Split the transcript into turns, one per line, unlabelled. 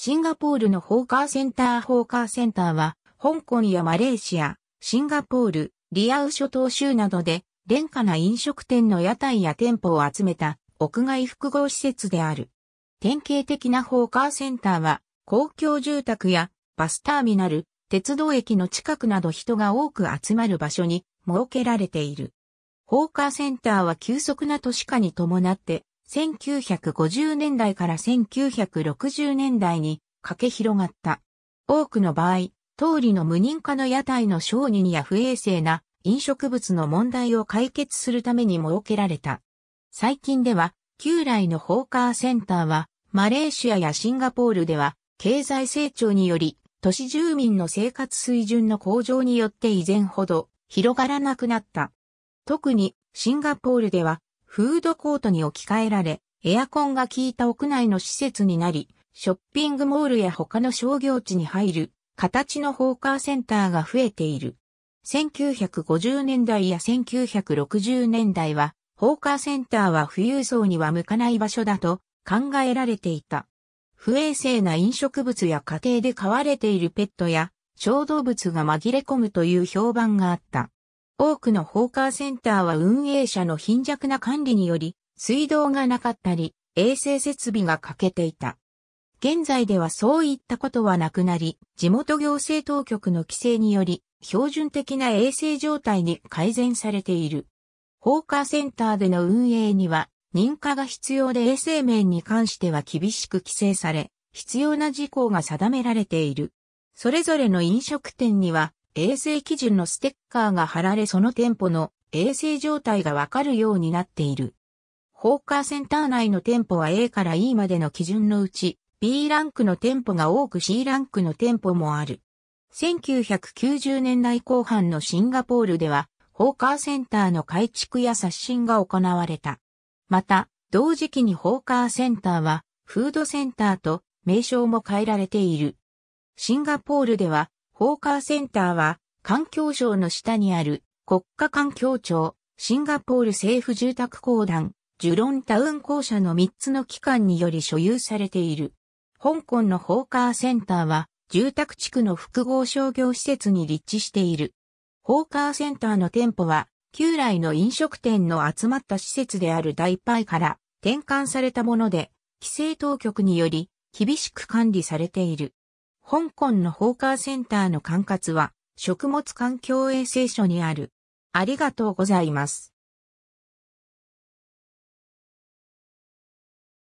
シンガポールのホーカーセンターホーカーセンターは、香港やマレーシア、シンガポール、リアウ諸島州などで、廉価な飲食店の屋台や店舗を集めた屋外複合施設である。典型的なホーカーセンターは、公共住宅やバスターミナル、鉄道駅の近くなど人が多く集まる場所に設けられている。ホーカーセンターは急速な都市化に伴って1950年代から1960年代にかけ広がった。多くの場合、通りの無人化の屋台の小児にや不衛生な飲食物の問題を解決するために設けられた。最近では、旧来のホーカーセンターは、マレーシアやシンガポールでは、経済成長により、都市住民の生活水準の向上によって以前ほど広がらなくなった。特にシンガポールではフードコートに置き換えられ、エアコンが効いた屋内の施設になり、ショッピングモールや他の商業地に入る形のホーカーセンターが増えている。1950年代や1960年代は、ホーカーセンターは富裕層には向かない場所だと考えられていた。不衛生な飲食物や家庭で飼われているペットや小動物が紛れ込むという評判があった。多くのホーカーセンターは運営者の貧弱な管理により、水道がなかったり、衛生設備が欠けていた。現在ではそういったことはなくなり、地元行政当局の規制により、標準的な衛生状態に改善されている。ホーカーセンターでの運営には、認可が必要で衛生面に関しては厳しく規制され、必要な事項が定められている。それぞれの飲食店には、衛星基準のステッカーが貼られその店舗の衛星状態がわかるようになっている。ホーカーセンター内の店舗は A から E までの基準のうち、B ランクの店舗が多く C ランクの店舗もある。1990年代後半のシンガポールでは、ホーカーセンターの改築や刷新が行われた。また、同時期にホーカーセンターは、フードセンターと名称も変えられている。シンガポールでは、ホーカーセンターは、環境省の下にある国家環境庁、シンガポール政府住宅公団、ジュロンタウン公社の3つの機関により所有されている。香港のホーカーセンターは、住宅地区の複合商業施設に立地している。ホーカーセンターの店舗は、旧来の飲食店の集まった施設である大パイから転換されたもので、規制当局により厳しく管理されている。香港のホーカーセンターの管轄は、食物環境衛生所にある。ありがとうございます。